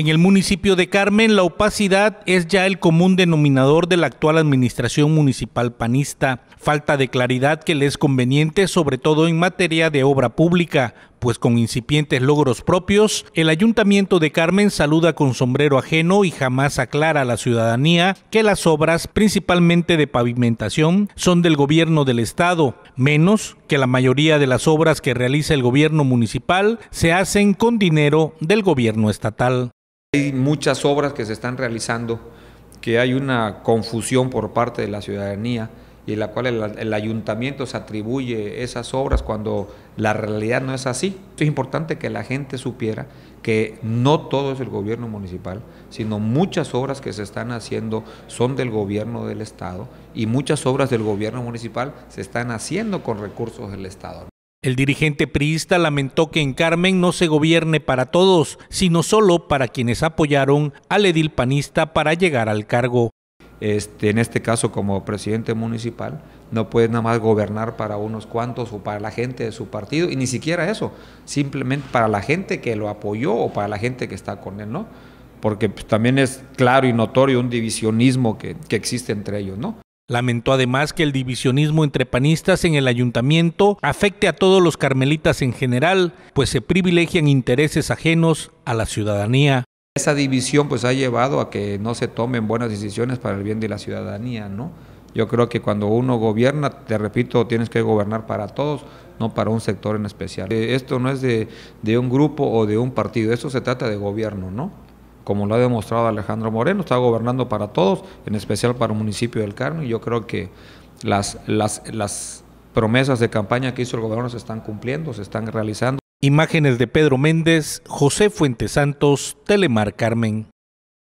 En el municipio de Carmen, la opacidad es ya el común denominador de la actual administración municipal panista. Falta de claridad que le es conveniente, sobre todo en materia de obra pública, pues con incipientes logros propios, el ayuntamiento de Carmen saluda con sombrero ajeno y jamás aclara a la ciudadanía que las obras, principalmente de pavimentación, son del gobierno del Estado, menos que la mayoría de las obras que realiza el gobierno municipal se hacen con dinero del gobierno estatal. Hay muchas obras que se están realizando, que hay una confusión por parte de la ciudadanía y en la cual el, ayuntamiento se atribuye esas obras cuando la realidad no es así. Es importante que la gente supiera que no todo es el gobierno municipal, sino muchas obras que se están haciendo son del gobierno del Estado y muchas obras del gobierno municipal se están haciendo con recursos del Estado. El dirigente priista lamentó que en Carmen no se gobierne para todos, sino solo para quienes apoyaron al edil panista para llegar al cargo. Este, en este caso, como presidente municipal, no puedes nada más gobernar para unos cuantos o para la gente de su partido, y ni siquiera eso, simplemente para la gente que lo apoyó o para la gente que está con él, ¿no? Porque pues, también es claro y notorio un divisionismo que, que existe entre ellos, ¿no? Lamentó además que el divisionismo entre panistas en el ayuntamiento afecte a todos los carmelitas en general, pues se privilegian intereses ajenos a la ciudadanía. Esa división pues ha llevado a que no se tomen buenas decisiones para el bien de la ciudadanía, ¿no? Yo creo que cuando uno gobierna, te repito, tienes que gobernar para todos, no para un sector en especial. Eh, esto no es de, de un grupo o de un partido, esto se trata de gobierno, ¿no? como lo ha demostrado Alejandro Moreno, está gobernando para todos, en especial para el municipio del Carmen. Yo creo que las, las, las promesas de campaña que hizo el gobernador se están cumpliendo, se están realizando. Imágenes de Pedro Méndez, José Fuentes Santos, Telemar Carmen.